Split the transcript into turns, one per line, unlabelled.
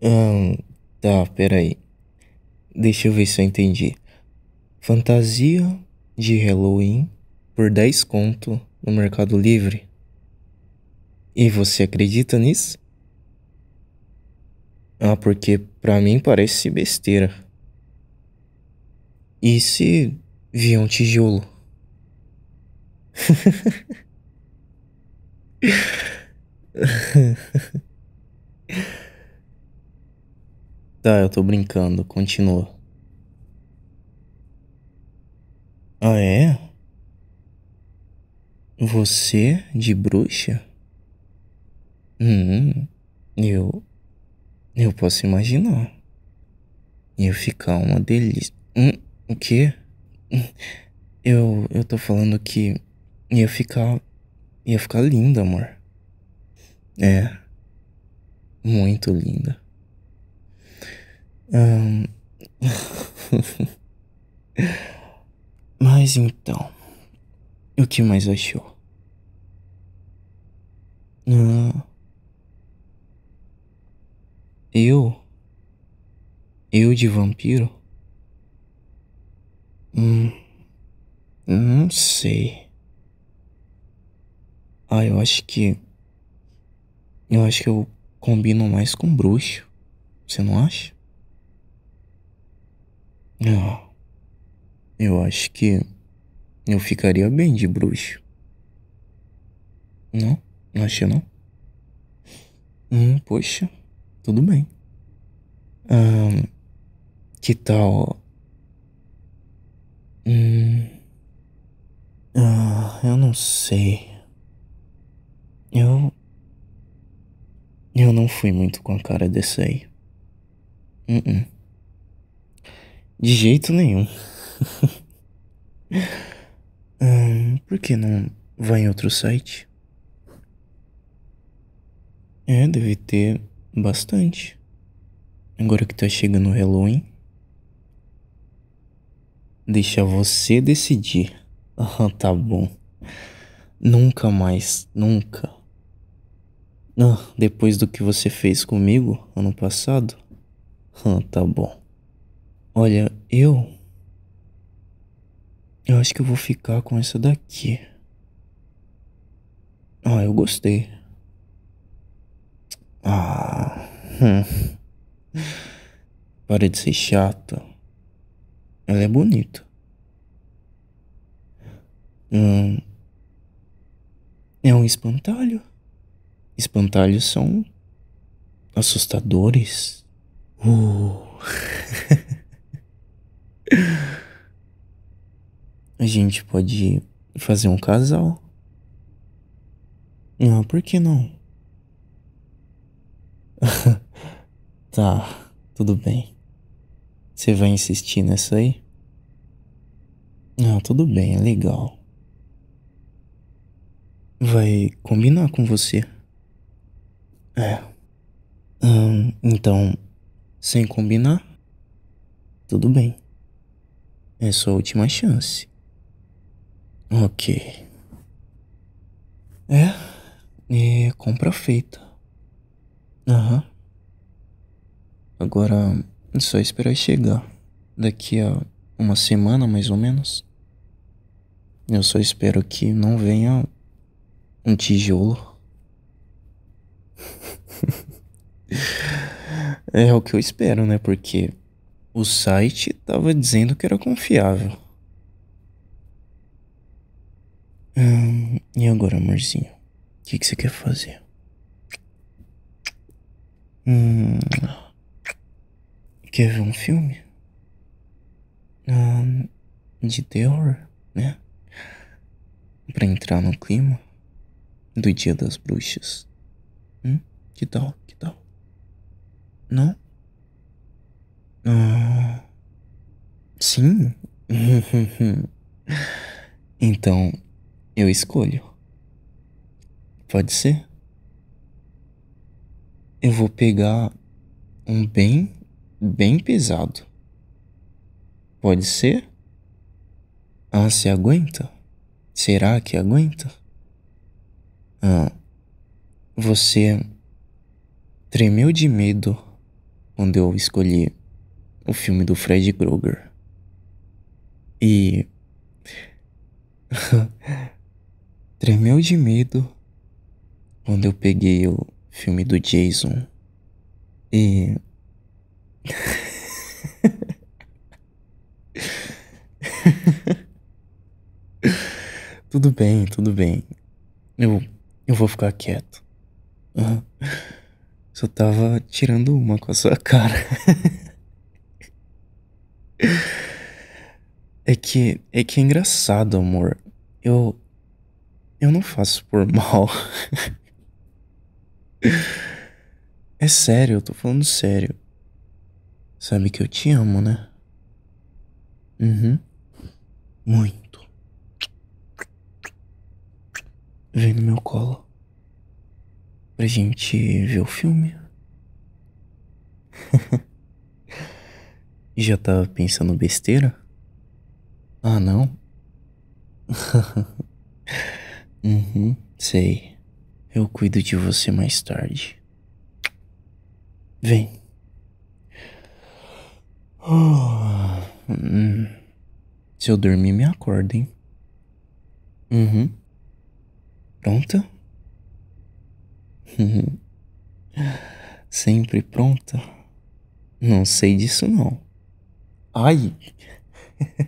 Ahn, tá, peraí. Deixa eu ver se eu entendi. Fantasia de Halloween por 10 conto no Mercado Livre. E você acredita nisso? Ah, porque pra mim parece besteira. E se vier um tijolo? Tá, eu tô brincando. Continua. Ah, é? Você de bruxa? Hum, eu. Eu posso imaginar. Eu ficar uma delícia. Hum, o quê? Hum, eu. Eu tô falando que. Ia ficar. Ia ficar linda, amor. É. Muito linda. Hum... Mas então, o que mais achou? Ah, eu? Eu de vampiro? Hum, não sei. Ah, eu acho que. Eu acho que eu combino mais com bruxo. Você não acha? eu acho que eu ficaria bem de bruxo. Não? Não achei não? Hum, poxa, tudo bem. Ah, que tal? Hum, ah, eu não sei. Eu. Eu não fui muito com a cara desse aí. Uh, -uh. De jeito nenhum. hum, por que não vai em outro site? É, deve ter bastante. Agora que tá chegando o Halloween. Deixa você decidir. Ah, tá bom. Nunca mais, nunca. Ah, depois do que você fez comigo ano passado? Ah, tá bom. Olha, eu. Eu acho que eu vou ficar com essa daqui. Ah, eu gostei. Ah. Hum. Para de ser chata. Ela é bonita. Hum. É um espantalho. Espantalhos são assustadores. Uh. A gente pode fazer um casal. Não, ah, por que não? tá, tudo bem. Você vai insistir nessa aí? Não, ah, tudo bem, é legal. Vai combinar com você. É. Hum, então, sem combinar? Tudo bem. É sua última chance. Ok. É, é compra feita. Aham. Uhum. Agora, é só esperar chegar. Daqui a uma semana, mais ou menos. Eu só espero que não venha um tijolo. é o que eu espero, né? Porque o site estava dizendo que era confiável. Hum, e agora, amorzinho? O que, que você quer fazer? Hum, quer ver um filme? Hum, de terror, né? Pra entrar no clima do Dia das Bruxas. Hum? Que tal? Que tal? Não? Ah, sim. então, eu escolho. Pode ser? Eu vou pegar um bem, bem pesado. Pode ser? Ah, se aguenta? Será que aguenta? Ah, você tremeu de medo quando eu escolhi o filme do Fred Krueger. E. Tremeu de medo quando eu peguei o filme do Jason. E. tudo bem, tudo bem. Eu, eu vou ficar quieto. Só tava tirando uma com a sua cara. É que. É que é engraçado, amor. Eu. Eu não faço por mal. é sério, eu tô falando sério. Sabe que eu te amo, né? Uhum. Muito. Vem no meu colo. Pra gente ver o filme. Já tava pensando besteira? Ah, não? uhum, sei. Eu cuido de você mais tarde. Vem. Ah, hum. Se eu dormir, me acorda, hein? Uhum. Pronta? Uhum. Sempre pronta? Não sei disso não. Ai!